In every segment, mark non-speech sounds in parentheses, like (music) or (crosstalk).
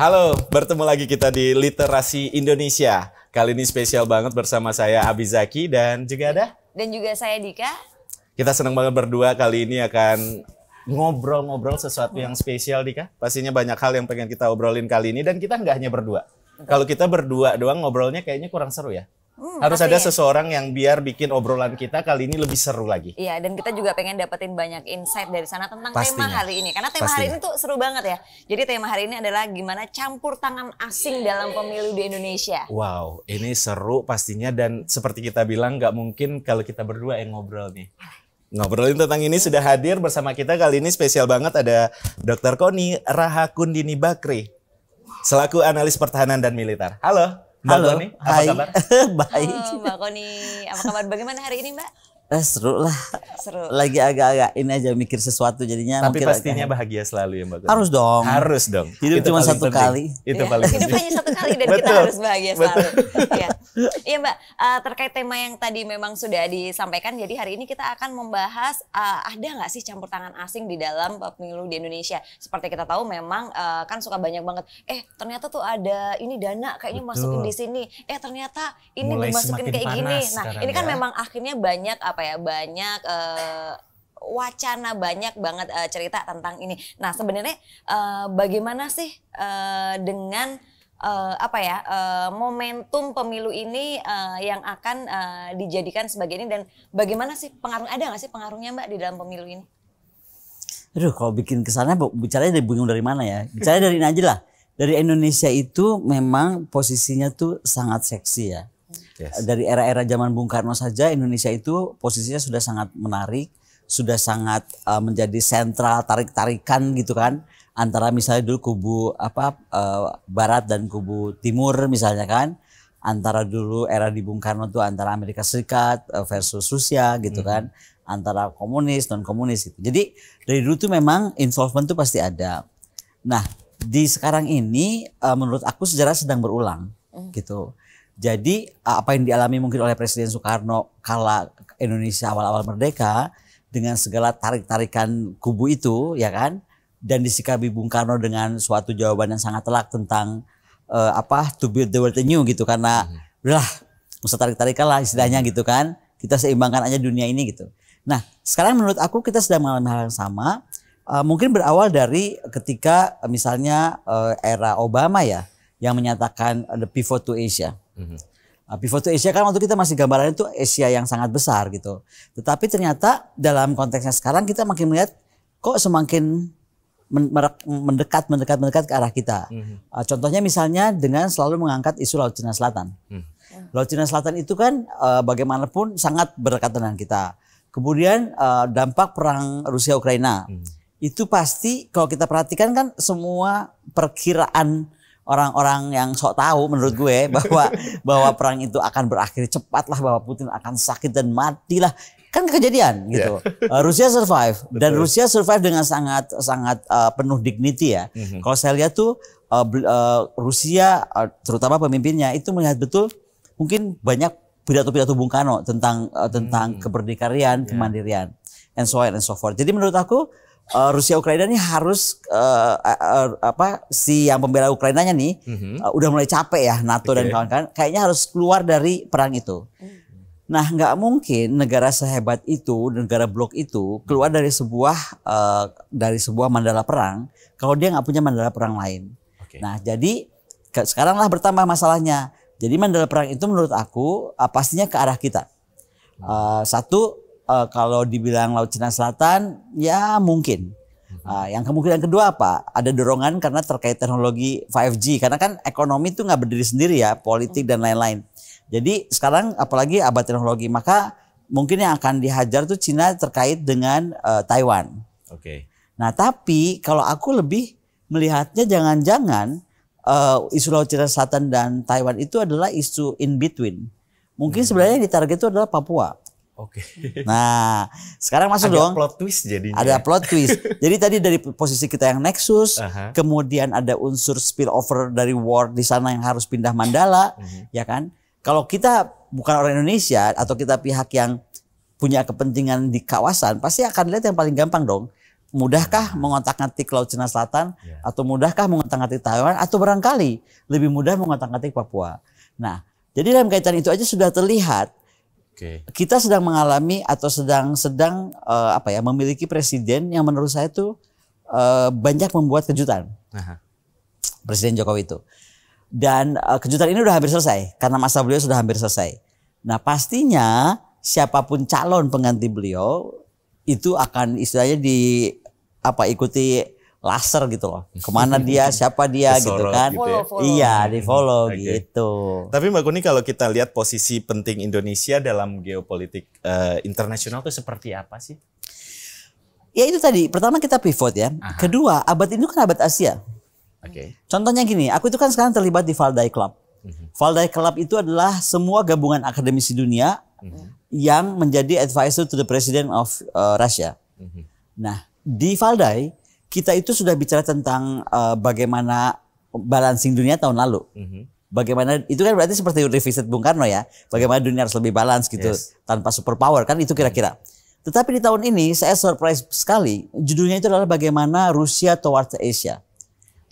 Halo, bertemu lagi kita di Literasi Indonesia. Kali ini spesial banget bersama saya Abi Zaki dan juga ada dan juga saya Dika. Kita senang banget berdua kali ini akan ngobrol-ngobrol sesuatu yang spesial Dika. Pastinya banyak hal yang pengen kita obrolin kali ini dan kita nggak hanya berdua. Kalau kita berdua doang ngobrolnya kayaknya kurang seru ya. Hmm, Harus ada seseorang yang biar bikin obrolan kita kali ini lebih seru lagi. Iya, dan kita juga pengen dapetin banyak insight dari sana tentang Pastinya. tema hari ini. Karena tema Pastinya. hari ini tuh seru banget ya. Jadi tema hari ini adalah gimana campur tangan asing dalam pemilu di Indonesia. Wow, ini seru pastinya dan seperti kita bilang nggak mungkin kalau kita berdua yang ngobrol nih. Ngobrolin tentang ini sudah hadir bersama kita kali ini spesial banget ada Dr. Koni Rahakundini Bakri selaku analis pertahanan dan militer. Halo. Mbak Halo, Koni, apa hai. kabar? (laughs) Baik. Halo, Mbak Koni, apa kabar? Bagaimana hari ini, Mbak? Eh, seru lah. Seru. Lagi agak-agak ini aja mikir sesuatu jadinya. Tapi mungkin pastinya agak... bahagia selalu ya Mbak. Harus dong. Harus dong. Hidup cuma satu penting. kali. Itu ya. paling penting. Hidup hanya satu kali dan Betul. kita harus bahagia selalu. Iya ya, Mbak, uh, terkait tema yang tadi memang sudah disampaikan. Jadi hari ini kita akan membahas uh, ada nggak sih campur tangan asing di dalam pemilu di Indonesia. Seperti kita tahu memang uh, kan suka banyak banget. Eh ternyata tuh ada ini dana kayaknya Betul. masukin di sini. Eh ternyata ini Mulai dimasukin kayak gini. Nah ini kan ya. memang akhirnya banyak apa apa ya banyak uh, wacana banyak banget uh, cerita tentang ini. Nah sebenarnya uh, bagaimana sih uh, dengan uh, apa ya uh, momentum pemilu ini uh, yang akan uh, dijadikan sebagai ini dan bagaimana sih pengaruh ada nggak sih pengaruhnya mbak di dalam pemilu ini? Aduh kalau bikin kesana bicaranya dari bingung dari mana ya? Bicara dari ini aja lah. Dari Indonesia itu memang posisinya tuh sangat seksi ya. Yes. Eh, dari era-era zaman Bung Karno saja Indonesia itu posisinya sudah sangat menarik, sudah sangat uh, menjadi sentral tarik-tarikan gitu kan antara misalnya dulu kubu apa uh, barat dan kubu timur misalnya kan antara dulu era di Bung Karno itu antara Amerika Serikat versus Rusia gitu kan, hmm. kan antara komunis non komunis gitu. Jadi dari dulu tuh memang involvement tuh pasti ada. Nah, di sekarang ini uh, menurut aku sejarah sedang berulang hmm. gitu. Jadi apa yang dialami mungkin oleh Presiden Soekarno kala Indonesia awal-awal merdeka dengan segala tarik-tarikan kubu itu ya kan dan disikapi Bung Karno dengan suatu jawaban yang sangat telak tentang uh, apa to build the world anew gitu karena hmm. usah tarik-tarikan lah istilahnya mhm. gitu kan kita seimbangkan aja dunia ini gitu. Nah sekarang menurut aku kita sedang mengalami hal yang sama uh, mungkin berawal dari ketika misalnya uh, era Obama ya yang menyatakan the pivot to Asia Mm -hmm. Before nah, to Asia kan waktu kita masih gambarannya itu Asia yang sangat besar gitu. Tetapi ternyata dalam konteksnya sekarang kita makin melihat kok semakin mendekat mendekat mendekat ke arah kita. Mm-hmm. Ah, contohnya misalnya dengan selalu mengangkat isu Laut Cina Selatan. Mm. Laut Cina Selatan itu kan ah, bagaimanapun sangat berdekatan dengan kita. Kemudian ah, dampak perang Rusia Ukraina. Mm. Itu pasti kalau kita perhatikan kan semua perkiraan orang-orang yang sok tahu menurut gue (laughs) bahwa bahwa perang itu akan berakhir cepat lah bahwa Putin akan sakit dan mati lah kan kejadian iya. gitu. Yeah. Rusia survive Betul. dan Rusia survive dengan sangat sangat uh, penuh dignity ya. Mm-hmm. Kalau saya lihat tuh uh, uh, Rusia uh, terutama pemimpinnya itu melihat betul mungkin banyak pidato-pidato Bung Karno tentang uh, tentang hmm. keberdikarian, yeah. kemandirian and so on and so forth. Jadi menurut aku Eh, Rusia Ukraina ini harus uh, uh, uh, apa si yang pembela Ukrainanya nih mm-hmm. uh, udah mulai capek ya NATO okay. dan kawan-kawan kayaknya harus keluar dari perang itu. Mm. Nah, nggak mungkin negara sehebat itu, negara blok itu keluar dari sebuah uh, dari sebuah mandala perang kalau dia nggak punya mandala perang lain. Okay. Nah, jadi ke, sekaranglah bertambah masalahnya. Jadi mandala perang itu menurut aku uh, pastinya ke arah kita. Uh, satu uh, kalau dibilang Laut Cina Selatan ya mungkin. Uh, yang kemungkinan kedua apa? Ada dorongan karena terkait teknologi 5G. Karena kan ekonomi itu nggak berdiri sendiri ya, politik dan lain-lain. Jadi sekarang apalagi abad teknologi, maka mungkin yang akan dihajar tuh Cina terkait dengan uh, Taiwan. Oke. Okay. Nah tapi kalau aku lebih melihatnya jangan-jangan uh, isu Laut Cina Selatan dan Taiwan itu adalah isu in between. Mungkin mhm. sebenarnya yang ditarget itu adalah Papua. Oke. Okay. Nah, sekarang masuk Ada dong. Ada plot twist jadinya. Ada plot twist. (laughs) Jadi tadi dari posisi kita yang Nexus, uh -huh. kemudian ada unsur over dari war di sana yang harus pindah Mandala, uh mhm. -huh. ya kan? Kalau kita bukan orang Indonesia atau kita pihak yang punya kepentingan di kawasan, pasti akan lihat yang paling gampang dong. Mudahkah hmm. Nah. mengontak Laut Cina Selatan yeah. atau mudahkah mengontak-ngatik Taiwan atau barangkali lebih mudah mengontak-ngatik Papua. Nah, jadi dalam kaitan itu aja sudah terlihat Okay. Kita sedang mengalami atau sedang sedang uh, apa ya memiliki presiden yang menurut saya itu uh, eh, banyak membuat kejutan. Aha. Presiden Jokowi itu. Dan uh, kejutan ini sudah hampir selesai karena masa beliau sudah hampir selesai. Nah, pastinya siapapun calon pengganti beliau itu akan istilahnya di apa ikuti laser gitu loh. Kemana dia, (laughs) siapa dia gitu kan. Gitu ya? follow, Iya, di follow okay. gitu. Tapi Mbak Kuni kalau kita lihat posisi penting Indonesia dalam geopolitik uh, internasional itu seperti apa sih? Ya itu tadi, pertama kita pivot ya. Aha. Kedua, abad ini kan abad Asia. Okay. Contohnya gini, aku itu kan sekarang terlibat di Valdai Club. Mhm. Valdai Club itu adalah semua gabungan akademisi dunia mm-hmm. yang menjadi advisor to the president of uh, Russia. Mm-hmm. Nah, di Valdai kita itu sudah bicara tentang uh, bagaimana balancing dunia tahun lalu. Mm -hmm. Bagaimana itu kan berarti seperti revisit Bung Karno ya. Bagaimana dunia harus lebih balance gitu yes. tanpa superpower kan itu kira-kira. Mhm. Tetapi di tahun ini saya surprise sekali judulnya itu adalah bagaimana Rusia towards Asia.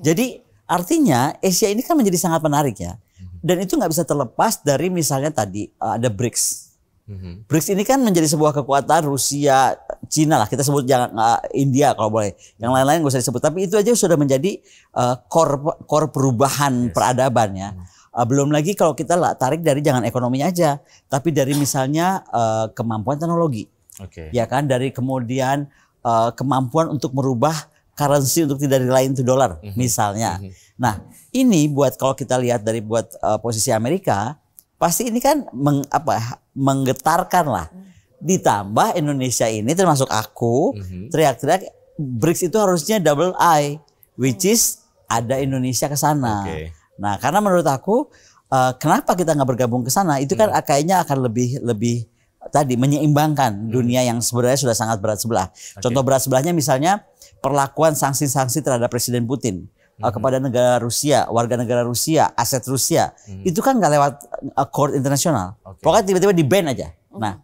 Jadi artinya Asia ini kan menjadi sangat menarik ya. Mhm. Dan itu nggak bisa terlepas dari misalnya tadi eh, ada BRICS hmm BRICS ini kan menjadi sebuah kekuatan Rusia, Cina lah kita sebut jangan uh, eh, India kalau boleh. Yang lain-lain gak usah disebut. Tapi itu aja sudah menjadi uh, eh, core core perubahan yes. ya. Mm-hmm. belum lagi kalau kita tarik dari jangan ekonominya aja, tapi dari misalnya uh, kemampuan teknologi. Okay. Ya kan dari kemudian uh, kemampuan untuk merubah currency untuk tidak lain to dolar mm-hmm. misalnya. Mm-hmm. Nah, ini buat kalau kita lihat dari buat uh, posisi Amerika pasti ini kan meng, apa menggetarkan lah. Hmm. Ditambah Indonesia ini termasuk aku hmm. teriak-teriak BRICS itu harusnya double I, which hmm. is ada Indonesia ke sana. Okay. Nah, karena menurut aku uh, kenapa kita nggak bergabung ke sana? Itu kan mm. kayaknya akan lebih lebih tadi menyeimbangkan mm. dunia yang sebenarnya sudah sangat berat sebelah. Okay. Contoh berat sebelahnya misalnya perlakuan sanksi-sanksi terhadap Presiden Putin hmm. kepada negara Rusia, warga negara Rusia, aset Rusia, hmm. itu kan nggak lewat uh, court internasional. Okay. Pokoknya tiba-tiba di ban aja. Hmm. Nah,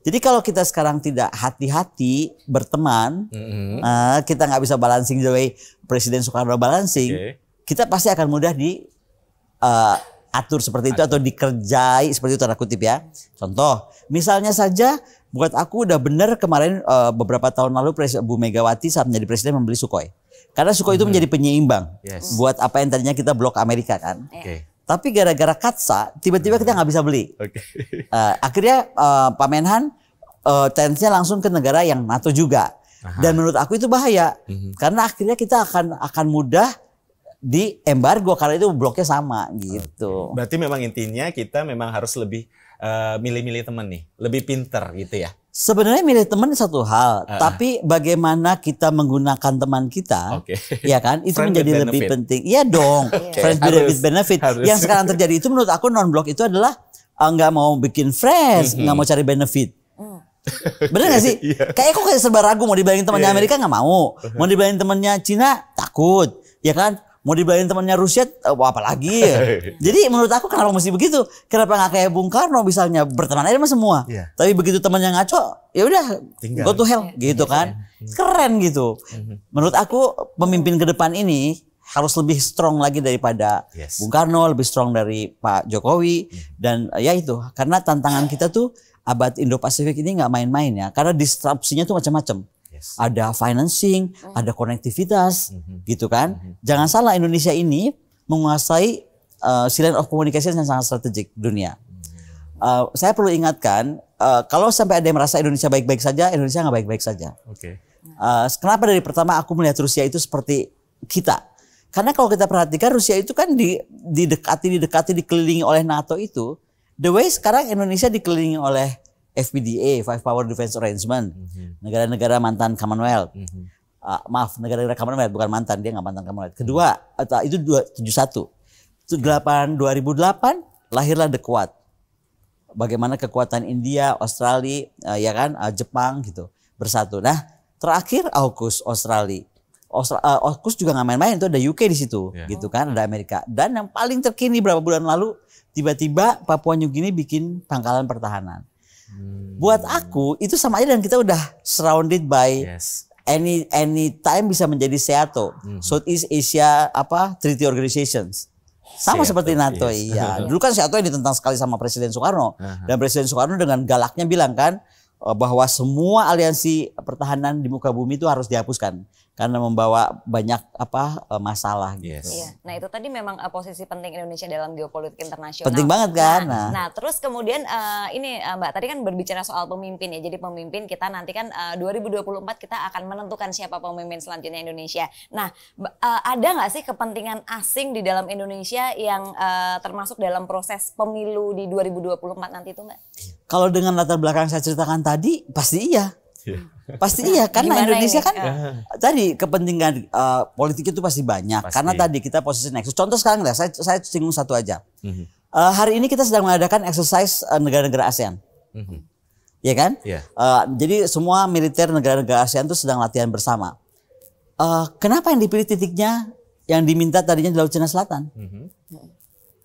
jadi kalau kita sekarang tidak hati-hati berteman, hmm. uh, kita nggak bisa balancing the way Presiden Soekarno balancing, okay. kita pasti akan mudah di uh, atur seperti itu atau dikerjai seperti itu tanda kutip ya. Contoh, misalnya saja buat aku udah benar kemarin uh, beberapa tahun lalu Pres Bu Megawati saat menjadi presiden membeli Sukhoi. Karena suku itu mhm. menjadi penyeimbang yes. buat apa yang tadinya kita blok Amerika kan. Okay. Iya. Tapi gara-gara Katsa, tiba-tiba kita nggak bisa beli. Okay. (laughs) Uh, eh, akhirnya uh, Pak Menhan uh, eh, tensinya langsung ke negara yang NATO juga. Aha. Dan menurut aku itu bahaya mm-hmm. karena akhirnya kita akan akan mudah di embargo karena itu bloknya sama gitu. Okay. Berarti memang intinya kita memang harus lebih milih-milih uh, milih teman nih, lebih pinter gitu ya. Sebenarnya milih teman satu hal, uh, tapi bagaimana kita menggunakan teman kita, okay. ya kan? Itu menjadi lebih penting. Iya dong, (laughs) okay. friends with benefit. Harus. Yang sekarang terjadi itu menurut aku non block itu adalah eh, nggak uh, mau bikin friends, mhm. nggak mau cari benefit. Mm. (laughs) Bener gak sih? yeah. Kayak aku kayak serba ragu mau dibayangin temannya iya. Amerika nggak mau, (laughs) mau dibayangin temannya Cina takut, ya kan? Mau dibelain temannya Rusia, eh, apalagi ya. (laughs) Jadi menurut aku kenapa mesti begitu? Kenapa nggak kayak Bung Karno misalnya berteman aja sama semua? Yeah. Tapi begitu temannya ngaco, ya udah go to hell iya, gitu iya, kan. Iya. Keren gitu. Mm-hmm. Menurut aku pemimpin ke depan ini harus lebih strong lagi daripada yes. Bung Karno, lebih strong dari Pak Jokowi mm dan ya itu karena tantangan kita tuh abad Indo-Pasifik ini nggak main-main ya. Karena disrupsinya tuh macam-macam ada financing, mm. ada konektivitas, mm -hmm. gitu kan. Mm -hmm. Jangan salah Indonesia ini menguasai uh, of communication yang sangat strategik dunia. Uh, saya perlu ingatkan, uh, kalau sampai ada yang merasa Indonesia baik-baik saja, Indonesia nggak baik-baik saja. Oke. Okay. Uh, kenapa dari pertama aku melihat Rusia itu seperti kita? Karena kalau kita perhatikan Rusia itu kan di, didekati, didekati, dikelilingi oleh NATO itu, the way sekarang Indonesia dikelilingi oleh FPDA Five Power Defense Arrangement mhm. negara-negara mm -hmm. mantan Commonwealth mm -hmm. uh, maaf negara-negara Commonwealth bukan mantan dia nggak mantan Commonwealth kedua itu dua tujuh satu delapan dua ribu delapan lahirlah The Quad bagaimana kekuatan India Australia uh, ya kan uh, Jepang gitu bersatu nah terakhir AUKUS Australia Austra uh, AUKUS juga nggak main-main itu ada UK di situ yeah. gitu kan ada Amerika dan yang paling terkini berapa bulan lalu tiba-tiba Papua New Guinea bikin pangkalan pertahanan Hmm. Buat aku itu sama aja dan kita udah surrounded by yes. any any time bisa menjadi SEATO, hmm. Southeast Asia apa Treaty Organizations. Sama Seattle, seperti NATO, yes. iya. (laughs) Dulu kan Seato yang ditentang sekali sama Presiden Soekarno. Uh -huh. Dan Presiden Soekarno dengan galaknya bilang kan eh, bahwa semua aliansi pertahanan di muka bumi itu harus dihapuskan karena membawa banyak apa e, masalah gitu. Yes. Iya. Nah itu tadi memang uh, posisi penting Indonesia dalam geopolitik internasional. Penting banget kan. Nah, nah. nah terus kemudian uh, ini uh, Mbak tadi kan berbicara soal pemimpin ya. Jadi pemimpin kita nanti kan uh, 2024 kita akan menentukan siapa pemimpin selanjutnya Indonesia. Nah uh, ada nggak sih kepentingan asing di dalam Indonesia yang uh, termasuk dalam proses pemilu di 2024 nanti itu Mbak? Kalau dengan latar belakang saya ceritakan tadi pasti iya. Yeah. Pasti iya (laughs) karena Gimana Indonesia ini? Ya? kan ya. tadi kepentingan uh, politik itu pasti banyak. Pasti. Karena tadi kita posisi nexus. Contoh sekarang saya saya singgung satu aja. Mm -hmm. uh, hari ini kita sedang mengadakan exercise eh, negara-negara uh, ASEAN. Mm -hmm. Ya kan? Yeah. Iya. Uh, jadi semua militer negara-negara ASEAN itu sedang latihan bersama. Uh, kenapa yang dipilih titiknya yang diminta tadinya di Laut Cina Selatan? Mm -hmm.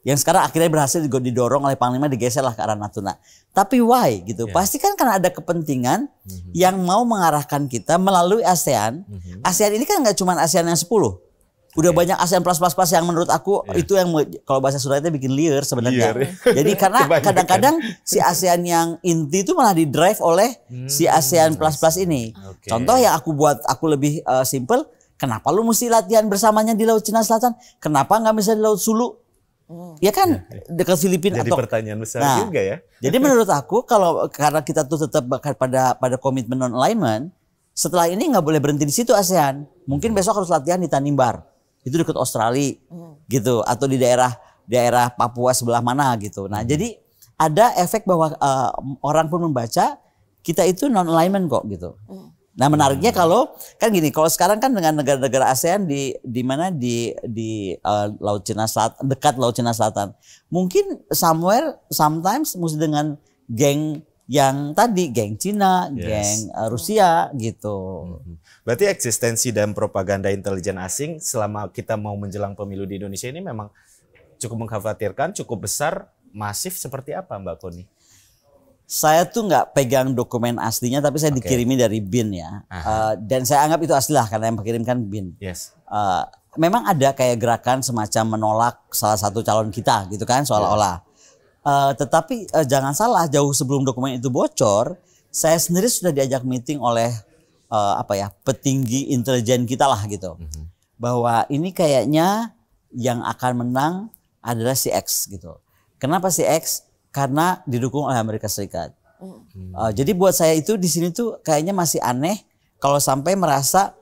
Yang sekarang akhirnya berhasil didorong oleh Panglima digeser lah ke arah Natuna. Tapi why gitu? Yeah. Pasti kan karena ada kepentingan mm-hmm. yang mau mengarahkan kita melalui ASEAN. Mm-hmm. ASEAN ini kan nggak cuma ASEAN yang 10. Udah yeah. banyak ASEAN plus plus plus yang menurut aku yeah. itu yang kalau bahasa suratnya bikin liar sebenarnya. (laughs) Jadi karena (laughs) kadang-kadang si ASEAN yang inti itu malah di drive oleh hmm. si ASEAN plus plus ini. Okay. Contoh yang aku buat aku lebih uh, simple, kenapa lu mesti latihan bersamanya di Laut Cina Selatan? Kenapa nggak bisa di Laut Sulu? Oh. Ya kan ya, ya. dekat Filipina Jadi atau pertanyaan besar nah, juga ya. Jadi (laughs) menurut aku kalau karena kita tuh tetap pada pada komitmen non alignment, setelah ini nggak boleh berhenti di situ ASEAN. Mungkin hmm. besok harus latihan di Tanimbar. Itu dekat Australia hmm. gitu atau di daerah daerah Papua sebelah mana gitu. Nah, hmm. jadi ada efek bahwa uh, orang pun membaca kita itu non alignment kok gitu. Hmm. Nah hmm. menariknya kalau kan gini, kalau sekarang kan dengan negara-negara ASEAN di di mana di di uh, Laut Cina Selatan, dekat Laut Cina Selatan, mungkin somewhere sometimes mesti dengan geng yang tadi geng Cina, yes. geng uh, Rusia gitu. Hmm. Berarti eksistensi dan propaganda intelijen asing selama kita mau menjelang pemilu di Indonesia ini memang cukup mengkhawatirkan, cukup besar, masif seperti apa Mbak Koni? saya tuh nggak pegang dokumen aslinya, tapi saya okay. dikirimi dari bin ya. Uh, dan saya anggap itu asli lah karena yang mengirimkan bin. Yes. Uh, memang ada kayak gerakan semacam menolak salah satu calon kita gitu kan, seolah-olah. Uh, tetapi uh, jangan salah, jauh sebelum dokumen itu bocor, saya sendiri sudah diajak meeting oleh uh, apa ya petinggi intelijen kita lah gitu, mm-hmm. bahwa ini kayaknya yang akan menang adalah si X gitu. Kenapa si X? karena didukung oleh Amerika Serikat. Oh. Hmm. Uh, jadi buat saya itu di sini tuh kayaknya masih aneh kalau sampai merasa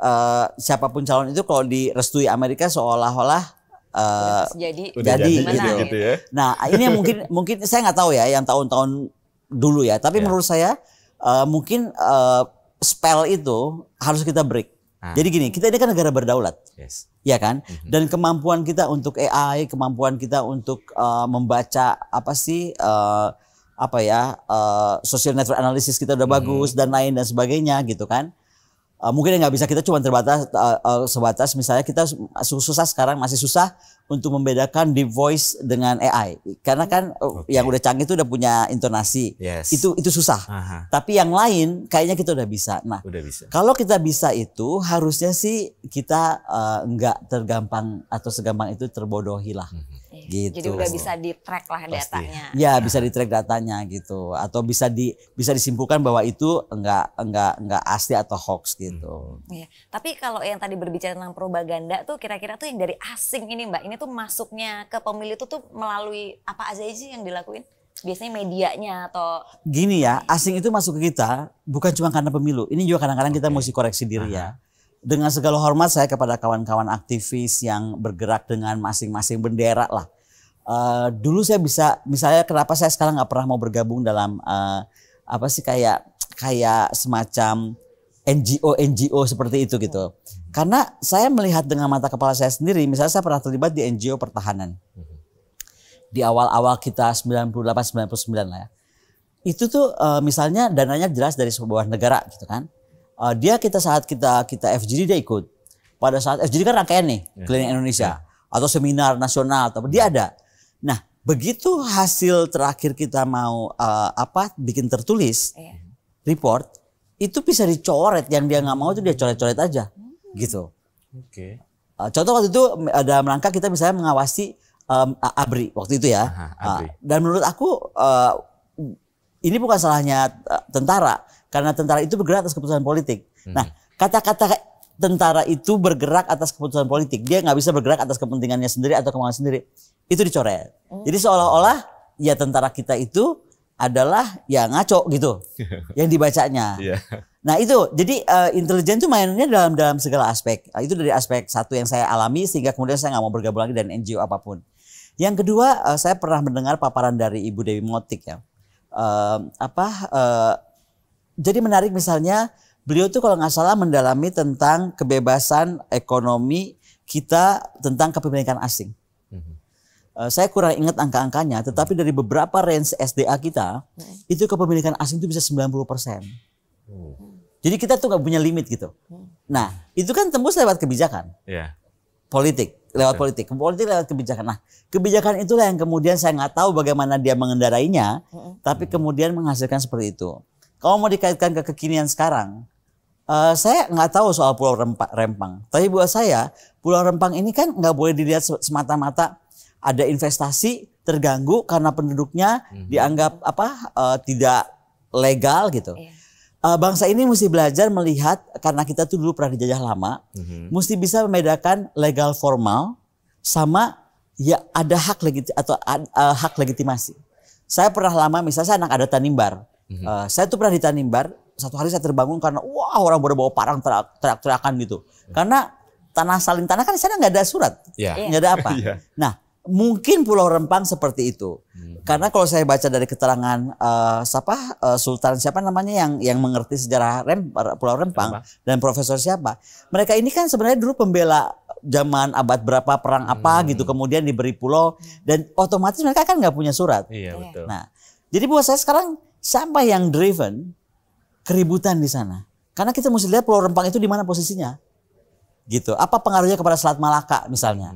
uh, siapapun calon itu kalau direstui Amerika seolah-olah Uh, jadi, jadi, jadi gitu. gitu ya. Nah ini mungkin (laughs) mungkin saya nggak tahu ya yang tahun-tahun dulu ya. Tapi yeah. menurut saya uh, mungkin uh, spell itu harus kita break. Ah. Jadi gini, kita ini kan negara berdaulat, yes. ya kan? Mm -hmm. Dan kemampuan kita untuk AI, kemampuan kita untuk uh, membaca apa sih uh, apa ya uh, social network analysis kita udah mm -hmm. bagus dan lain dan sebagainya gitu kan uh, mungkin yang nggak bisa kita cuma terbatas uh, uh, sebatas misalnya kita susah sekarang masih susah untuk membedakan di voice dengan AI karena kan okay. yang udah canggih itu udah punya intonasi yes. itu itu susah Aha. tapi yang lain kayaknya kita udah bisa nah udah bisa. kalau kita bisa itu harusnya sih kita uh, nggak tergampang atau segampang itu terbodohi lah mm Gitu. Jadi udah bisa di track lah Pasti. datanya. Iya, bisa di track datanya gitu atau bisa di bisa disimpulkan bahwa itu enggak enggak enggak asli atau hoax gitu. Hmm. Iya. Hmm. Tapi kalau yang tadi berbicara tentang propaganda tuh kira-kira tuh yang dari asing ini Mbak, ini tuh masuknya ke pemilih itu tuh melalui apa aja sih yang dilakuin? biasanya medianya atau gini ya asing itu masuk ke kita bukan cuma karena pemilu ini juga kadang-kadang kita mesti koreksi diri ya dengan segala hormat saya kepada kawan-kawan aktivis yang bergerak dengan masing-masing bendera lah. Uh, dulu saya bisa, misalnya kenapa saya sekarang nggak pernah mau bergabung dalam uh, apa sih kayak kayak semacam NGO NGO seperti itu gitu. Karena saya melihat dengan mata kepala saya sendiri, misalnya saya pernah terlibat di NGO pertahanan. Di awal-awal kita 98 99 lah ya. Itu tuh uh, misalnya dananya jelas dari sebuah negara gitu kan uh, dia kita saat kita kita FGD dia ikut. Pada saat FGD kan rangkaian nih yeah. keliling Indonesia yeah. atau seminar nasional atau dia ada. Nah, begitu hasil terakhir kita mau uh, apa bikin tertulis yeah. report itu bisa dicoret yang dia nggak mau itu dia coret-coret aja hmm. gitu. Oke. Okay. Uh, eh, contoh waktu itu ada rangka kita misalnya mengawasi um, Abri waktu itu ya. Aha, Uh, dan menurut aku uh, ini bukan salahnya tentara, karena tentara itu bergerak atas keputusan politik. Hmm. Nah, kata-kata tentara itu bergerak atas keputusan politik. Dia nggak bisa bergerak atas kepentingannya sendiri atau kemauan sendiri. Itu dicoret. Hmm. Jadi seolah-olah ya tentara kita itu adalah ya ngaco gitu (laughs) yang dibacanya. Yeah. Nah itu jadi uh, intelijen itu mainnya dalam dalam segala aspek. Uh, itu dari aspek satu yang saya alami sehingga kemudian saya nggak mau bergabung lagi dengan NGO apapun. Yang kedua uh, saya pernah mendengar paparan dari Ibu Dewi Motik ya. Uh, apa uh, jadi menarik misalnya beliau tuh kalau nggak salah mendalami tentang kebebasan ekonomi kita tentang kepemilikan asing. Mm-hmm. saya kurang ingat angka-angkanya, tetapi mhm. dari beberapa range SDA kita mm-hmm. itu kepemilikan asing itu bisa 90 persen. Oh. Jadi kita tuh nggak punya limit gitu. Mhm. Nah itu kan tembus lewat kebijakan, yeah. politik lewat politik, politik lewat kebijakan. Nah, kebijakan itulah yang kemudian saya nggak tahu bagaimana dia mengendarainya, mm-hmm. tapi mhm. kemudian menghasilkan seperti itu kalau mau dikaitkan ke kekinian sekarang, uh, saya nggak tahu soal Pulau Rempang. Tapi buat saya, Pulau Rempang ini kan nggak boleh dilihat semata-mata ada investasi terganggu karena penduduknya mm-hmm. dianggap apa uh, tidak legal gitu. Yeah. Iya. bangsa ini mesti belajar melihat karena kita tuh dulu pernah dijajah lama, mm-hmm. mesti bisa membedakan legal formal sama ya ada hak legit atau uh, hak legitimasi. Saya pernah lama misalnya saya anak ada Tanimbar Mm-hmm. Uh, saya tuh pernah di Tanimbar, satu hari saya terbangun karena wah orang baru bawa parang teriak-teriakan gitu. Mm-hmm. Karena tanah salin tanah kan di sana nggak ada surat, yeah. Iya. nggak ada apa. (laughs) yeah. Nah mungkin Pulau Rempang seperti itu. Hmm. Karena kalau saya baca dari keterangan uh, siapa uh, Sultan siapa namanya yang yang mengerti sejarah Rem, Pulau Rempang dan profesor siapa, mereka ini kan sebenarnya dulu pembela zaman abad berapa perang apa hmm. gitu kemudian diberi pulau iya. dan otomatis mereka kan nggak punya surat. Iya betul. Nah, jadi buat saya sekarang Siapa yang driven keributan di sana? Karena kita mesti lihat Pulau Rempang itu di mana posisinya. Gitu. Apa pengaruhnya kepada Selat Malaka misalnya?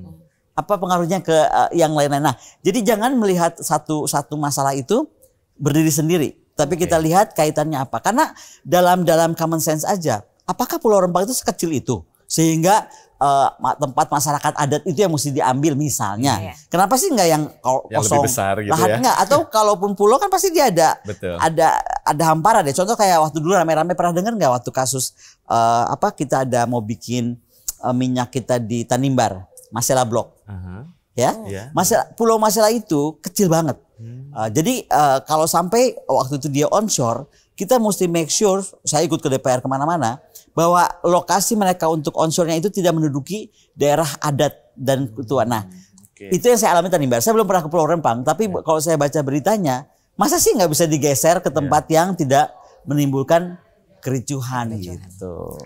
Apa pengaruhnya ke uh, yang lain-lain? Nah, jadi jangan melihat satu satu masalah itu berdiri sendiri, tapi okay. kita lihat kaitannya apa. Karena dalam dalam common sense aja, apakah Pulau Rempang itu sekecil itu? Sehingga uh, tempat masyarakat adat itu yang mesti diambil misalnya. Yeah. Iya. Kenapa sih nggak yang kosong yang besar gitu lahan ya? nggak? Atau (laughs) kalaupun pulau kan pasti dia ada Betul. ada ada hamparan deh. Ya. Contoh kayak waktu dulu rame-rame pernah dengar nggak waktu kasus uh, apa kita ada mau bikin uh, minyak kita di Tanimbar, Masela Blok. Uh -huh. Ya, oh. Iya. Masela, pulau Masela itu kecil banget. Hmm. Uh, jadi uh, kalau sampai waktu itu dia onshore kita mesti make sure, saya ikut ke DPR kemana-mana, bahwa lokasi mereka untuk onshore-nya itu tidak menduduki daerah adat dan ketua. Nah, okay. itu yang saya alami tadi Mbak. Saya belum pernah ke Pulau Rempang, tapi yeah. kalau saya baca beritanya, masa sih nggak bisa digeser ke tempat yeah. yang tidak menimbulkan kericuhan, kericuhan. gitu.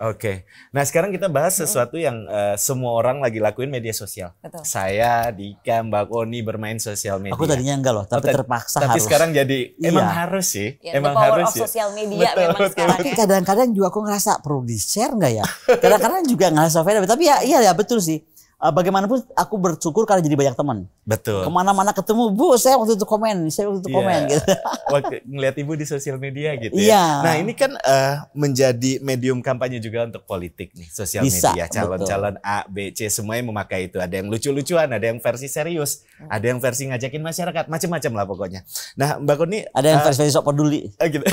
Oke. Okay. Nah, sekarang kita bahas sesuatu yang uh, semua orang lagi lakuin media sosial. Betul. Saya, Dika, Mbak Oni bermain sosial media. Aku tadinya enggak loh, tapi oh, terpaksa tapi harus. Tapi sekarang jadi iya. emang harus sih. Ya, emang the power harus of ya. sosial media betul, memang betul, sekarang. Tapi ya. kadang-kadang juga aku ngerasa perlu di-share enggak ya? Kadang-kadang juga ngerasa fair, tapi ya iya ya betul sih uh, bagaimanapun aku bersyukur karena jadi banyak teman. Betul. Kemana-mana ketemu, Bu, saya waktu itu komen, saya waktu itu yeah. komen. Gitu. (laughs) Waktu ngeliat ibu di sosial media gitu. Ya. Iya. Yeah. Nah ini kan uh, menjadi medium kampanye juga untuk politik nih, sosial Bisa, media. Calon-calon A, B, C semuanya memakai itu. Ada yang lucu-lucuan, ada yang versi serius, ada yang versi ngajakin masyarakat, macam-macam lah pokoknya. Nah Mbak Koni. Ada yang uh, eh, versi sok peduli. Uh, (laughs) gitu.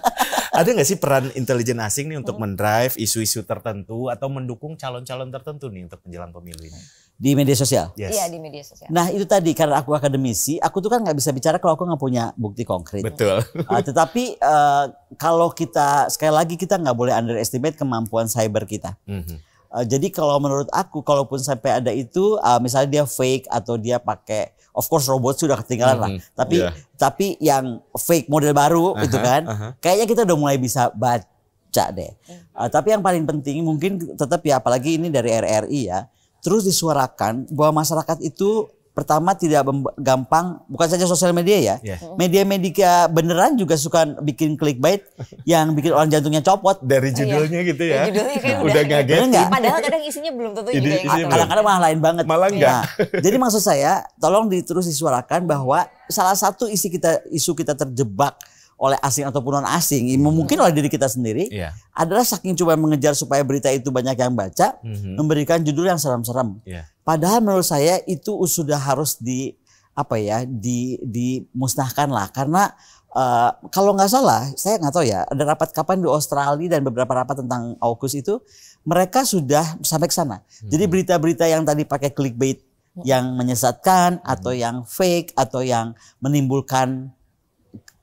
(laughs) ada nggak sih peran intelijen asing nih untuk hmm. mendrive isu-isu tertentu atau mendukung calon-calon tertentu nih untuk menjelang pemilu? ini? Di media sosial? Yes. Iya di media sosial. Nah itu tadi karena aku akademisi, aku tuh kan nggak bisa bicara kalau aku nggak punya bukti konkret. Betul. Uh, tetapi uh, kalau kita sekali lagi kita nggak boleh underestimate kemampuan cyber kita. Mm -hmm. Uh, jadi kalau menurut aku, kalaupun sampai ada itu, uh, misalnya dia fake atau dia pakai, of course robot sudah ketinggalan mm -hmm. lah. Mhm. Tapi yeah. tapi yang fake model baru uh -huh, itu kan, uh -huh. kayaknya kita udah mulai bisa baca deh. Uh, tapi yang paling penting mungkin tetap ya, apalagi ini dari RRI ya, terus disuarakan bahwa masyarakat itu pertama tidak gampang bukan saja sosial media ya media media media beneran juga suka bikin clickbait yang bikin orang jantungnya copot dari judulnya iya. gitu ya, ya judulnya kan udah ngaget padahal kadang isinya belum tentu gitu Ini, juga ya. yang kadang-kadang malah lain banget malah enggak iya. (laughs) jadi maksud saya tolong terus disuarakan bahwa salah satu isi kita isu kita terjebak oleh asing ataupun non asing, hmm. mungkin oleh diri kita sendiri, yeah. adalah saking coba mengejar supaya berita itu banyak yang baca, mm-hmm. memberikan judul yang seram-seram. Yeah. Padahal menurut saya itu sudah harus di apa ya di dimusnahkan lah karena uh, kalau nggak salah saya nggak tahu ya ada rapat kapan di Australia dan beberapa rapat tentang AUKUS itu mereka sudah sampai ke sana. Mm-hmm. Jadi berita-berita yang tadi pakai clickbait oh. yang menyesatkan mm-hmm. atau yang fake atau yang menimbulkan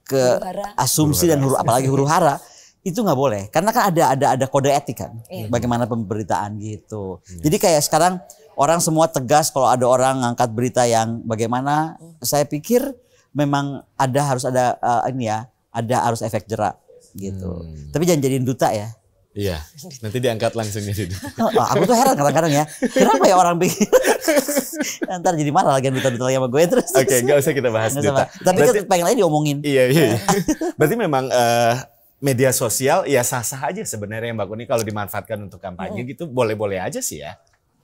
ke hara. asumsi dan huru apalagi huru hara (laughs) itu nggak boleh karena kan ada ada ada kode etik kan iya. bagaimana pemberitaan gitu iya. jadi kayak sekarang orang semua tegas kalau ada orang ngangkat berita yang bagaimana mm. saya pikir memang ada harus ada uh, ini ya ada harus efek jerak gitu hmm. tapi jangan jadiin duta ya Iya. Nanti diangkat langsung situ. (laughs) Oh, oh, aku tuh heran kadang-kadang ya. Kenapa ya orang pikir? (laughs) Ntar jadi marah lagi duta-duta sama gue terus. Oke, okay, nggak usah kita bahas duta. Tapi kan Berarti, pengen lagi diomongin. Iya, iya. iya. (laughs) Berarti memang uh, media sosial ya sah-sah aja sebenarnya yang Mbak Kuni kalau dimanfaatkan untuk kampanye hmm. gitu boleh-boleh aja sih ya.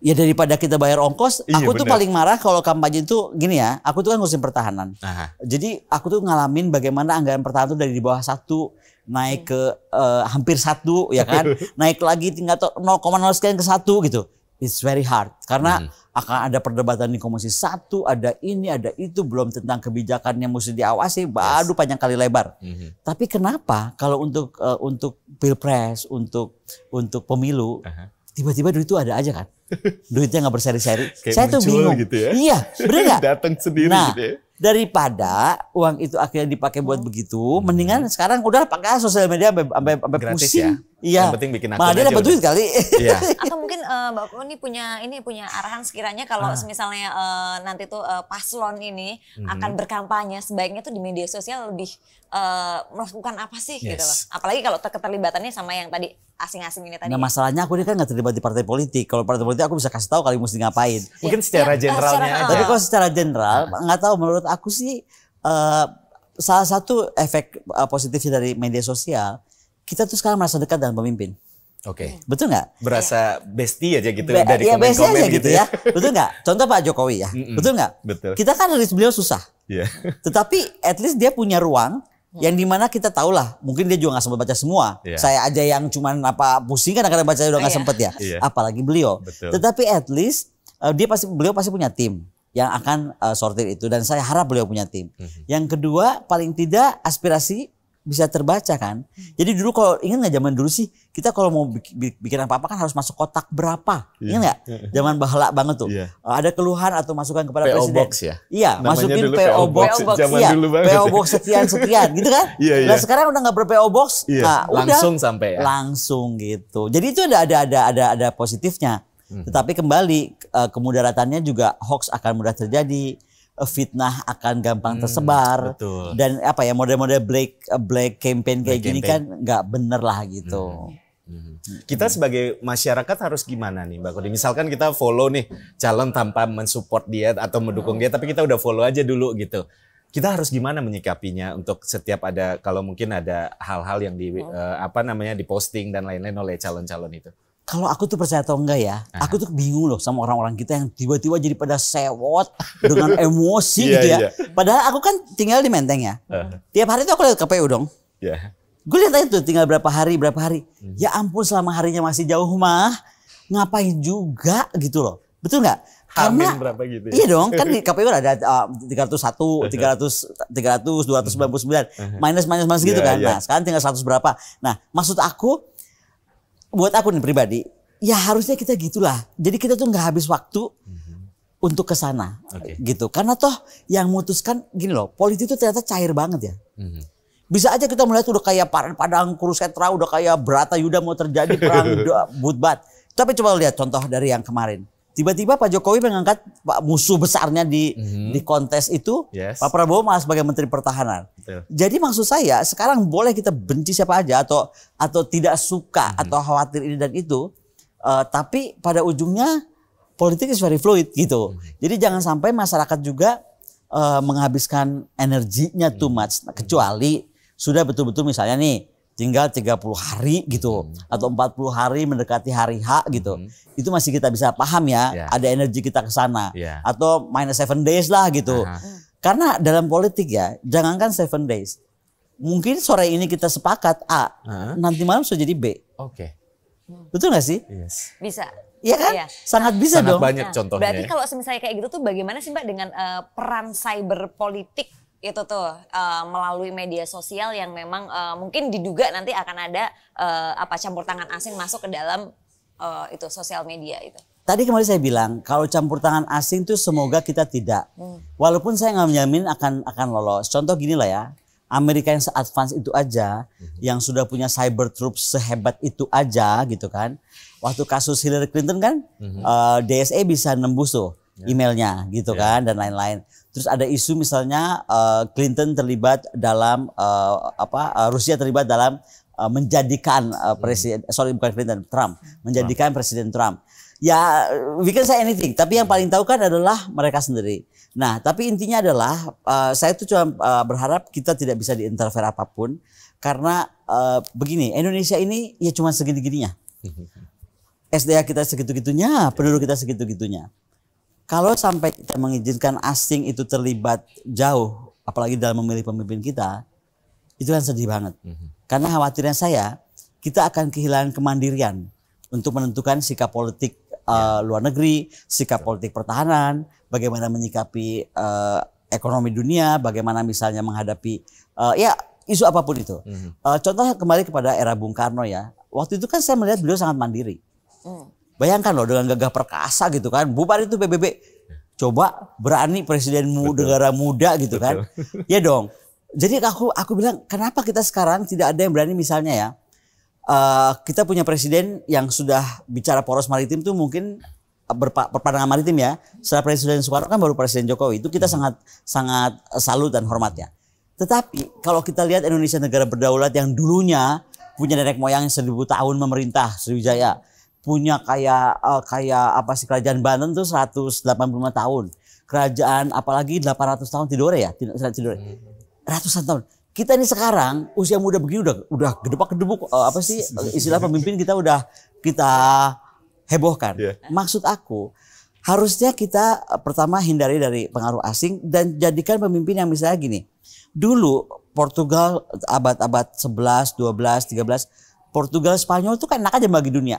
Ya daripada kita bayar ongkos, iya, aku bener. tuh paling marah kalau kampanye itu gini ya. Aku tuh kan ngurusin pertahanan. Aha. Jadi aku tuh ngalamin bagaimana anggaran pertahanan tuh dari di bawah satu naik iya. ke uh, hampir satu ya (laughs) kan naik lagi tinggal 0,0 sekian ke satu gitu it's very hard karena hmm. akan ada perdebatan di komisi satu ada ini ada itu belum tentang kebijakannya mesti diawasi baru panjang kali lebar hmm. tapi kenapa kalau untuk uh, untuk pilpres untuk untuk pemilu uh-huh. tiba-tiba duit itu ada aja kan (laughs) duitnya nggak berseri-seri saya tuh bingung gitu ya? iya benar nggak (laughs) datang sendiri nah, gitu ya? daripada uang itu akhirnya dipakai buat hmm. begitu, mendingan sekarang udah pakai sosial media sampai sampai pusing. Ya? Iya. Yang penting bikin akun Malah dia dapat duit kali. Iya. (laughs) Atau mungkin uh, Mbak Puan ini punya ini punya arahan sekiranya kalau ah. misalnya uh, nanti tuh uh, paslon ini hmm. akan berkampanye sebaiknya tuh di media sosial lebih uh, melakukan apa sih gitu yes. gitu loh. Apalagi kalau keterlibatannya sama yang tadi asing-asing ini tadi. Nah masalahnya aku ini kan nggak terlibat di partai politik. Kalau partai politik aku bisa kasih tahu kali mesti ngapain. (laughs) Mungkin ya, secara ya, generalnya secara, aja. Tapi kalau secara general ah. nggak tahu menurut aku sih uh, salah satu efek uh, positifnya dari media sosial kita tuh sekarang merasa dekat dengan pemimpin. Oke. Okay. Betul nggak? Berasa bestie aja gitu Be dari ya, komen-komen komen aja gitu, gitu ya. ya. Betul nggak? Contoh Pak Jokowi ya. Mm -mm. Betul nggak? Betul. Kita kan dari beliau susah. Iya. Yeah. (laughs) Tetapi at least dia punya ruang iya. yang dimana kita tahu lah. Mungkin dia juga nggak sempat baca semua. Yeah. Saya aja yang cuman apa pusing kan kadang baca udah nggak oh, sempet ya. Yeah. Apalagi beliau. Betul. Tetapi at least uh, dia pasti beliau pasti punya tim yang akan uh, sortir itu dan saya harap beliau punya tim. Mm -hmm. Yang kedua paling tidak aspirasi bisa terbaca kan. Hmm. Jadi dulu kalau ingat nggak zaman dulu sih kita kalau mau bikin, apa-apa kan harus masuk kotak berapa. Iya. Ingat nggak? Iya. Zaman bahala banget tuh. Yeah. Iya. Ada keluhan atau masukan kepada PO presiden. Box ya. Iya, Namanya masukin PO, PO box. box. Zaman iya, dulu banget. PO ya. box sekian sekian gitu kan. (laughs) yeah, yeah. Nah, sekarang udah nggak ber PO box. Yeah. Nah, langsung sampai ya. Langsung gitu. Jadi itu ada ada ada ada ada positifnya. -hmm. Tetapi kembali eh, kemudaratannya juga hoax akan mudah terjadi Eh, fitnah akan gampang hmm, tersebar betul. dan apa ya model-model black eh, black campaign kayak gini campaign. kan nggak bener lah gitu. Hmm. hmm, hmm. Kita sebagai masyarakat harus gimana nih Mbak Kodi? Misalkan kita follow nih calon tanpa mensupport dia atau mendukung dia tapi kita udah follow aja dulu gitu. Kita harus gimana menyikapinya untuk setiap ada kalau mungkin ada hal-hal yang di hmm. uh, apa namanya diposting dan lain-lain oleh calon-calon itu kalau aku tuh percaya atau enggak ya, Aha. aku tuh bingung loh sama orang-orang kita yang tiba-tiba jadi pada sewot (laughs) dengan emosi iya, gitu ya. Yeah. Padahal aku kan tinggal di Menteng ya. Uh. Tiap hari tuh aku lihat KPU dong. Yeah. Gue lihat aja tuh tinggal berapa hari, berapa hari. Hmm. Ya ampun selama harinya masih jauh mah, ngapain juga gitu loh. Betul nggak? Karena berapa gitu ya? Iya dong, kan (laughs) di KPU kan ada uh, 301, 300, 300, 299. Minus, minus, minus gitu yeah, kan. Yeah. Nah sekarang tinggal 100 berapa. Nah maksud aku buat aku nih pribadi ya harusnya kita gitulah. Jadi kita tuh nggak habis waktu mm-hmm. untuk ke sana okay. gitu. Karena toh yang memutuskan gini loh, politik itu ternyata cair banget ya. Mm-hmm. Bisa aja kita melihat udah kayak Padang Kurusetra, udah kayak berata Yuda mau terjadi perang (laughs) Budbat. Tapi coba lihat contoh dari yang kemarin. Tiba-tiba Pak Jokowi mengangkat Pak musuh besarnya di mm-hmm. di kontes itu, yes. Pak Prabowo malah sebagai Menteri Pertahanan. Betul. Jadi maksud saya sekarang boleh kita benci siapa aja atau atau tidak suka mm-hmm. atau khawatir ini dan itu, uh, tapi pada ujungnya politik is very fluid gitu. Mm-hmm. Jadi jangan sampai masyarakat juga uh, menghabiskan energinya mm-hmm. too mhm. much, kecuali sudah betul-betul misalnya nih tinggal 30 hari gitu hmm. atau 40 hari mendekati hari H gitu. Hmm. Itu masih kita bisa paham ya, yeah. ada energi kita ke sana. Yeah. Atau minus seven days lah gitu. Uh Karena dalam politik ya, jangankan seven days. Mungkin sore ini kita sepakat A, uh nanti malam sudah jadi B. Oke. Okay. Betul gak sih? Yes. Bisa. Iya kan? Iya. Sangat bisa Sangat dong. banyak nah, contohnya. Berarti ya. kalau misalnya kayak gitu tuh bagaimana sih Mbak dengan uh, peran cyber politik itu tuh uh, melalui media sosial yang memang uh, mungkin diduga nanti akan ada uh, apa campur tangan asing masuk ke dalam uh, itu sosial media itu. Tadi kemarin saya bilang kalau campur tangan asing tuh semoga kita tidak. Hmm. Walaupun saya nggak menjamin akan akan lolos. Contoh gini lah ya. Amerika yang se-advance itu aja, hmm. yang sudah punya cyber troops sehebat itu aja gitu kan. Waktu kasus Hillary Clinton kan, hmm. uh, DSA bisa nembus tuh ya. emailnya gitu yeah. kan dan lain-lain. Terus ada isu misalnya uh, Clinton terlibat dalam uh, apa uh, Rusia terlibat dalam uh, menjadikan uh, presiden hmm. sorry bukan Clinton Trump menjadikan Trump. presiden Trump. Ya we can say anything tapi yang paling tahu kan adalah mereka sendiri. Nah, tapi intinya adalah uh, saya itu cuma uh, berharap kita tidak bisa diinterfer apapun karena uh, begini, Indonesia ini ya cuma segini-gininya. Hmm. SDA kita segitu-gitunya, penduduk kita segitu-gitunya kalau sampai kita mengizinkan asing itu terlibat jauh, apalagi dalam memilih pemimpin kita, itu kan sedih banget. Mm-hmm. Karena khawatirnya saya, kita akan kehilangan kemandirian untuk menentukan sikap politik uh, luar negeri, sikap so. politik pertahanan, bagaimana menyikapi uh, ekonomi dunia, bagaimana misalnya menghadapi uh, ya isu apapun itu. Mm-hmm. Uh, contoh kembali kepada era Bung Karno ya, waktu itu kan saya melihat beliau sangat mandiri. Mm Bayangkan loh dengan gagah perkasa gitu kan. Bubar itu PBB. Coba berani presiden Betul. negara muda gitu kan. Betul. kan. (laughs) ya dong. Jadi aku aku bilang kenapa kita sekarang tidak ada yang berani misalnya ya. Uh, kita punya presiden yang sudah bicara poros maritim tuh mungkin berpa, berpandangan maritim ya. Setelah Presiden Soekarno kan baru Presiden Jokowi itu kita hmm. sangat sangat salut dan hormatnya. Tetapi kalau kita lihat Indonesia negara berdaulat yang dulunya punya nenek moyang yang seribu tahun memerintah Sriwijaya punya kayak uh, kayak apa sih kerajaan Banten tuh 185 tahun. Kerajaan apalagi 800 tahun Tidore ya, Tidore. Hmm. Ratusan tahun. Kita ini sekarang usia muda begini udah udah gedebak gedebuk eh, apa sih istilah pemimpin kita udah kita hebohkan. Yeah. Maksud aku harusnya kita eh, pertama hindari dari pengaruh asing dan jadikan pemimpin yang misalnya gini. Dulu Portugal abad-abad 11, 12, 13 Portugal, Spanyol itu kan enak aja bagi dunia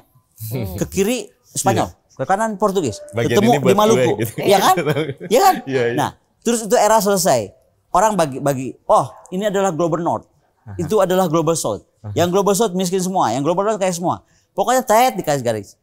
Hmm. Ke kiri Spanyol, yes. Iya. ke kanan Portugis. Bagian ketemu di Maluku. Gue, Ya kan? (laughs) ya kan? ya, ya. Nah, terus itu era selesai. Orang bagi bagi, oh, ini adalah Global North. Aha. Itu adalah Global South. Aha. Yang Global South miskin semua, yang Global North kayak semua. Pokoknya tayat di garis.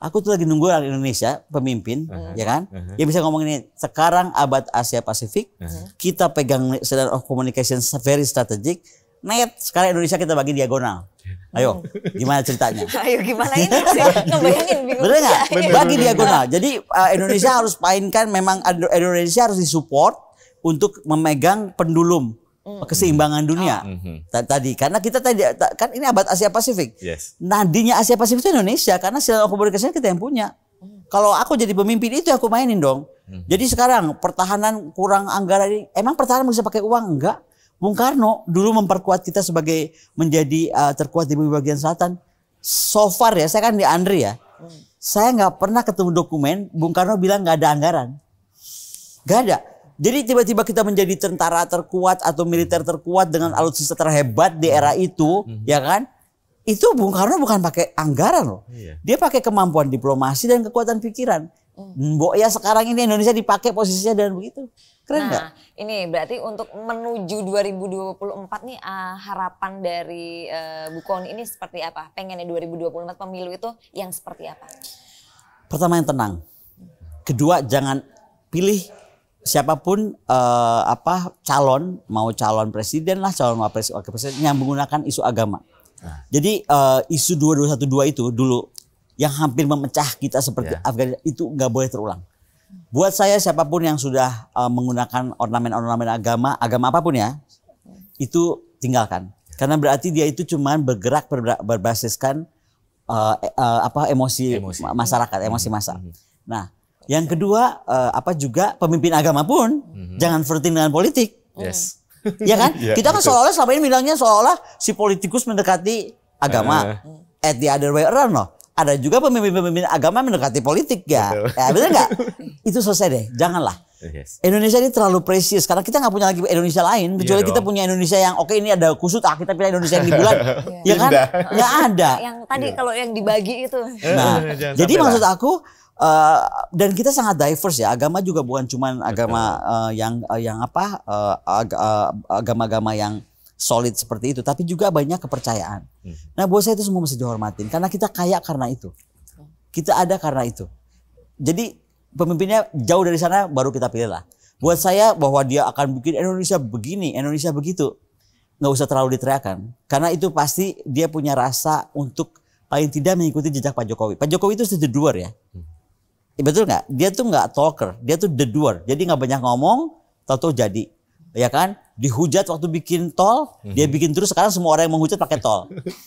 Aku tuh lagi nunggu orang Indonesia, pemimpin, Aha. ya kan? Aha. Ya bisa ngomong ini, sekarang abad Asia Pasifik, Aha. kita pegang Standard of Communication very strategic, net sekarang Indonesia kita bagi diagonal. Ayo, hmm. gimana ceritanya? (laughs) Ayo gimana ini? Ngebayangin (laughs) iya. bingung. Bener nggak? Iya. Bagi diagonal. Jadi uh, Indonesia harus mainkan memang Indonesia harus disupport untuk memegang pendulum hmm. keseimbangan dunia mm. tadi karena kita tadi kan ini abad Asia Pasifik yes. nadinya Asia Pasifik itu Indonesia karena sinyal komunikasinya kita yang punya kalau aku jadi pemimpin itu aku mainin dong jadi sekarang pertahanan kurang anggaran emang pertahanan bisa pakai uang enggak Bung Karno dulu memperkuat kita sebagai menjadi uh, terkuat di bagian selatan. So far ya, saya kan di Andri ya. Hmm. Saya nggak pernah ketemu dokumen Bung Karno bilang nggak ada anggaran. Gak ada. Jadi tiba-tiba kita menjadi tentara terkuat atau militer terkuat dengan alutsista terhebat di era itu, hmm. ya kan? Itu Bung Karno bukan pakai anggaran loh. Iya. Dia pakai kemampuan diplomasi dan kekuatan pikiran. Hmm. Mbok ya sekarang ini Indonesia dipakai posisinya dan begitu. Keren nah, gak? ini berarti untuk menuju 2024 nih uh, harapan dari uh, Bu Kony ini seperti apa? Pengennya 2024 pemilu itu yang seperti apa? Pertama yang tenang. Kedua jangan pilih siapapun uh, apa calon mau calon presiden lah calon wapres wakil presiden yang menggunakan isu agama. Ah. Jadi uh, isu 2212 itu dulu yang hampir memecah kita seperti yeah. Afghanistan itu nggak boleh terulang. Buat saya siapapun yang sudah uh, menggunakan ornamen-ornamen agama, agama apapun ya, itu tinggalkan. Karena berarti dia itu cuma bergerak ber berbasiskan uh, uh, apa emosi, emosi masyarakat, emosi mhm. massa. Mhm. Nah, yang kedua uh, apa juga pemimpin agama pun mm -hmm. jangan flirting dengan politik. Oh. Yes. Iya kan? (laughs) yeah, kita kan seolah-olah selama ini bilangnya seolah-olah si politikus mendekati agama. Uh. At the other way around loh ada juga pemimpin-pemimpin agama mendekati politik ya. Betul. Ya, benar nggak? (laughs) itu selesai deh, janganlah. Eh, yes. Indonesia ini terlalu precious karena kita nggak punya lagi Indonesia lain iya kecuali yeah, kita punya Indonesia yang oke okay, ini ada kusut ah kita pilih Indonesia yang di bulan (laughs) iya. ya kan nggak ada (laughs) yang tadi yeah. kalau yang dibagi itu eh, nah jadi maksud aku uh, dan kita sangat diverse ya agama juga bukan cuman agama uh, yang uh, yang apa agama-agama uh, uh, agama -agama yang solid seperti itu, tapi juga banyak kepercayaan. Hmm. Nah, buat saya itu semua mesti dihormatin karena kita kaya karena itu. Kita ada karena itu. Jadi pemimpinnya jauh dari sana baru kita pilih lah. Buat saya bahwa dia akan bikin Indonesia begini, Indonesia begitu, nggak usah terlalu diteriakan. Karena itu pasti dia punya rasa untuk paling tidak mengikuti jejak Pak Jokowi. Pak Jokowi itu the doer ya. ya betul nggak? Dia tuh nggak talker, dia tuh the doer. Jadi nggak banyak ngomong, tau jadi. Ya kan? dihujat waktu bikin tol, mm-hmm. dia mhm. bikin terus sekarang semua orang yang menghujat pakai tol.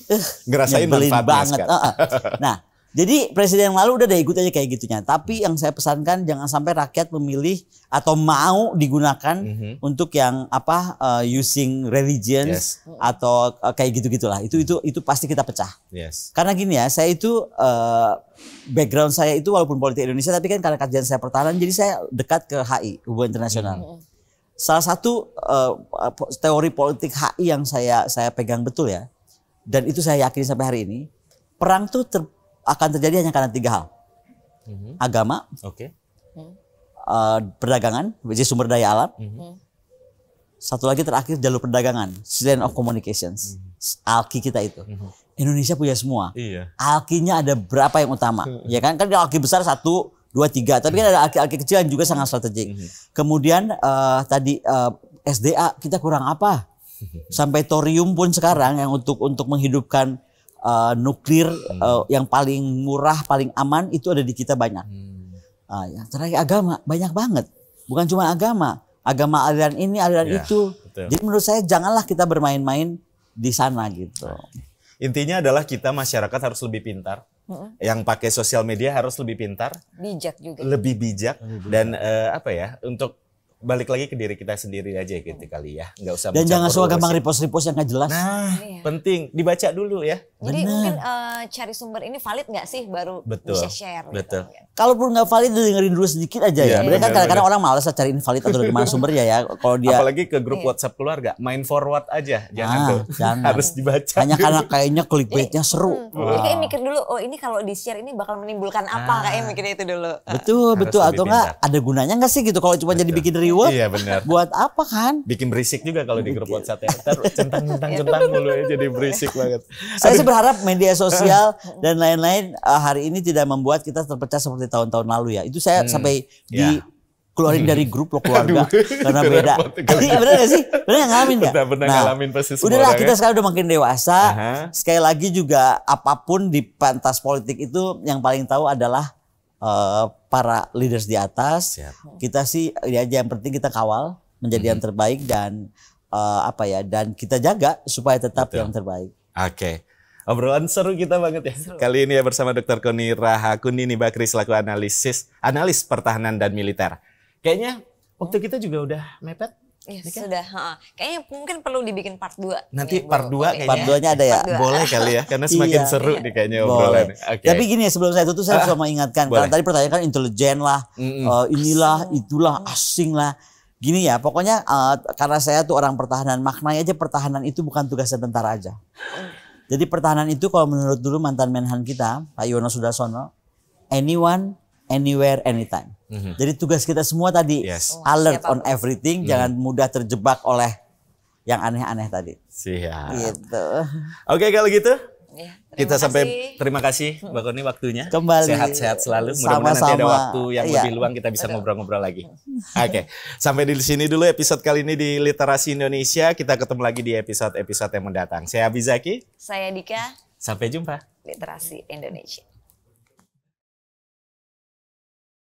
Eh, (laughs) Ngerasain banget. Uh, uh. (laughs) Nah, jadi presiden yang lalu udah deh ikut aja kayak gitunya. Tapi yang saya pesankan jangan sampai rakyat memilih atau mau digunakan mm-hmm. untuk yang apa uh, using religions yes. atau uh, kayak gitu-gitulah. Itu itu itu pasti kita pecah. Yes. Karena gini ya, saya itu uh, background saya itu walaupun politik Indonesia tapi kan karena kajian saya pertahanan jadi saya dekat ke HI, hubungan internasional. Mm-hmm. Salah satu uh, teori politik HI yang saya saya pegang betul ya, dan itu saya yakini sampai hari ini, perang tuh ter, akan terjadi hanya karena tiga hal, hmm agama, okay. uh, eh, perdagangan, jadi sumber daya alam, hmm satu lagi terakhir jalur perdagangan, chain of communications, hmm alki kita itu. hmm Indonesia punya semua. Iya. Alkinya ada berapa yang utama? (laughs) ya kan? Kan alki besar satu, dua tiga tapi kan ada akhir-akhir kecil yang juga sangat strategik mm-hmm. kemudian uh, tadi uh, eh, SDA kita kurang apa mhm. sampai thorium pun sekarang yang untuk untuk menghidupkan uh, nuklir mm-hmm. uh, yang paling murah paling aman itu ada di kita banyak mm-hmm. uh, ah, yang terakhir agama banyak banget bukan cuma agama agama aliran ini aliran yeah, itu betul. jadi menurut saya janganlah kita bermain-main di sana gitu intinya adalah kita masyarakat harus lebih pintar Hmm. Yang pakai sosial media harus lebih pintar, bijak juga. Lebih bijak hmm. dan uh, apa ya? Untuk balik lagi ke diri kita sendiri aja gitu kali ya. nggak usah Dan jangan suka gampang repost-repost yang nggak jelas. Nah, iya. penting dibaca dulu ya. Jadi Bener. mungkin uh, cari sumber ini valid nggak sih baru betul, bisa share. Gitu betul. Gitu. Kalaupun nggak valid dengerin dulu sedikit aja ya. ya. kan kadang-kadang orang malas cari valid atau dari mana sumbernya ya. Kalau dia apalagi ke grup iya. WhatsApp keluarga, main forward aja, jangan ah, tuh. Jangan. Harus dibaca. Hanya karena kayaknya clickbaitnya iya. seru. Hmm. Wow. Jadi mikir dulu, oh ini kalau di share ini bakal menimbulkan apa? Ah. Kayak mikirnya itu dulu. Ah. Betul, betul. Atau nggak? ada gunanya nggak sih gitu kalau cuma jadi bikin reward? Iya benar. Buat apa kan? Bikin berisik juga kalau di grup WhatsApp ya. centang-centang-centang iya. mulu ya jadi berisik banget. Saya berharap media sosial (laughs) dan lain-lain uh, hari ini tidak membuat kita terpecah seperti tahun-tahun lalu ya. Itu saya hmm. sampai yeah. di keluarin dari (laughs) grup lo keluarga Aduh, (laughs) karena beda. Iya, benar nggak sih? Benar ngalamin gak? Benar nah, ngalamin pasti semua. Udahlah kita ya. sekarang udah makin dewasa. Uh -huh. Sekali lagi juga apapun di pantas politik itu yang paling tahu adalah uh, para leaders di atas. Siap. Kita sih ya yang penting kita kawal menjadi -hmm. yang terbaik dan uh, apa ya dan kita jaga supaya tetap Betul. yang terbaik. Oke. Okay obrolan seru kita banget ya. Seru. Kali ini ya bersama Dr. Koni Rahakuni Bakri selaku analisis analis pertahanan dan militer. Kayaknya waktu oh. kita juga udah mepet. Ya, kan? sudah. Ha. Kayaknya mungkin perlu dibikin part 2. Nanti iya, ya, part 2 kayaknya. Part 2-nya ada ya? Boleh kali ya, karena (laughs) iya, semakin iya, seru iya. nih kayaknya obrolan. Okay. Tapi gini ya sebelum saya tutup saya ah, cuma mengingatkan. Boleh. Karena tadi pertanyaan kan intelijen lah, mm -mm. Uh, inilah, asing. itulah, asing lah gini ya, pokoknya uh, karena saya tuh orang pertahanan, maknanya aja pertahanan itu bukan tugasnya tentara aja. Jadi pertahanan itu kalau menurut dulu mantan Menhan kita, Pak Yono Sudarsono, anyone, anywhere, anytime. Mm-hmm. Jadi tugas kita semua tadi yes. Oh, alert Siapa? on everything, mm jangan mudah terjebak oleh yang aneh-aneh tadi. Siap. Gitu. Oke okay, kalau gitu Ya. terima kita kasih. sampai terima kasih Mbak Koni waktunya. Kembali sehat-sehat selalu. Mudah-mudahan nanti ada waktu yang iya. lebih luang kita bisa ngobrol-ngobrol lagi. (laughs) Oke, okay. sampai di sini dulu episode kali ini di Literasi Indonesia. Kita ketemu lagi di episode-episode yang mendatang. Saya Abizaki. Saya Dika. Sampai jumpa. Literasi Indonesia.